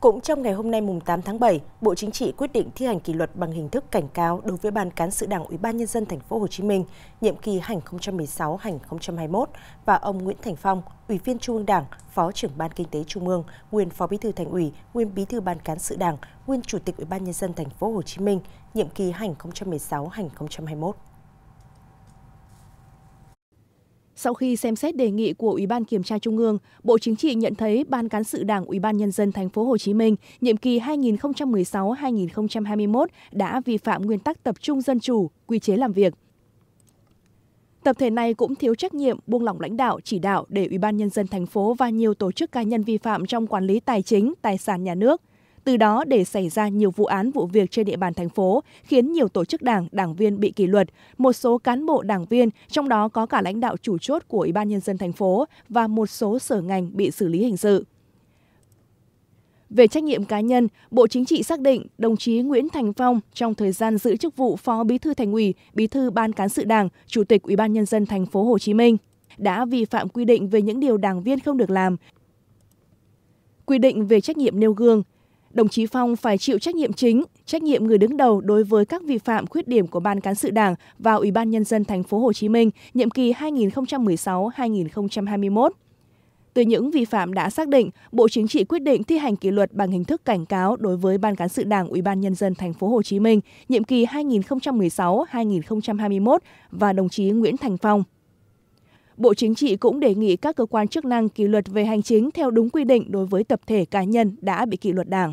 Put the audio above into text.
Cũng trong ngày hôm nay mùng 8 tháng 7, Bộ Chính trị quyết định thi hành kỷ luật bằng hình thức cảnh cáo đối với Ban cán sự Đảng Ủy ban nhân dân thành phố Hồ Chí Minh, nhiệm kỳ 2016-2021 và ông Nguyễn Thành Phong, Ủy viên Trung ương Đảng, Phó trưởng Ban Kinh tế Trung ương, nguyên Phó Bí thư Thành ủy, nguyên Bí thư Ban cán sự Đảng, nguyên Chủ tịch Ủy ban nhân dân thành phố Hồ Chí Minh, nhiệm kỳ 2016-2021. Sau khi xem xét đề nghị của Ủy ban Kiểm tra Trung ương, Bộ Chính trị nhận thấy Ban cán sự Đảng Ủy ban nhân dân thành phố Hồ Chí Minh nhiệm kỳ 2016-2021 đã vi phạm nguyên tắc tập trung dân chủ, quy chế làm việc. Tập thể này cũng thiếu trách nhiệm buông lỏng lãnh đạo chỉ đạo để Ủy ban nhân dân thành phố và nhiều tổ chức cá nhân vi phạm trong quản lý tài chính, tài sản nhà nước – từ đó để xảy ra nhiều vụ án vụ việc trên địa bàn thành phố, khiến nhiều tổ chức đảng, đảng viên bị kỷ luật, một số cán bộ đảng viên, trong đó có cả lãnh đạo chủ chốt của Ủy ban nhân dân thành phố và một số sở ngành bị xử lý hình sự. Về trách nhiệm cá nhân, Bộ Chính trị xác định đồng chí Nguyễn Thành Phong trong thời gian giữ chức vụ Phó Bí thư Thành ủy, Bí thư Ban cán sự Đảng, Chủ tịch Ủy ban nhân dân thành phố Hồ Chí Minh đã vi phạm quy định về những điều đảng viên không được làm, quy định về trách nhiệm nêu gương, đồng chí Phong phải chịu trách nhiệm chính, trách nhiệm người đứng đầu đối với các vi phạm khuyết điểm của Ban cán sự Đảng và Ủy ban nhân dân thành phố Hồ Chí Minh nhiệm kỳ 2016-2021. Từ những vi phạm đã xác định, Bộ Chính trị quyết định thi hành kỷ luật bằng hình thức cảnh cáo đối với Ban cán sự Đảng Ủy ban nhân dân thành phố Hồ Chí Minh nhiệm kỳ 2016-2021 và đồng chí Nguyễn Thành Phong. Bộ Chính trị cũng đề nghị các cơ quan chức năng kỷ luật về hành chính theo đúng quy định đối với tập thể cá nhân đã bị kỷ luật đảng.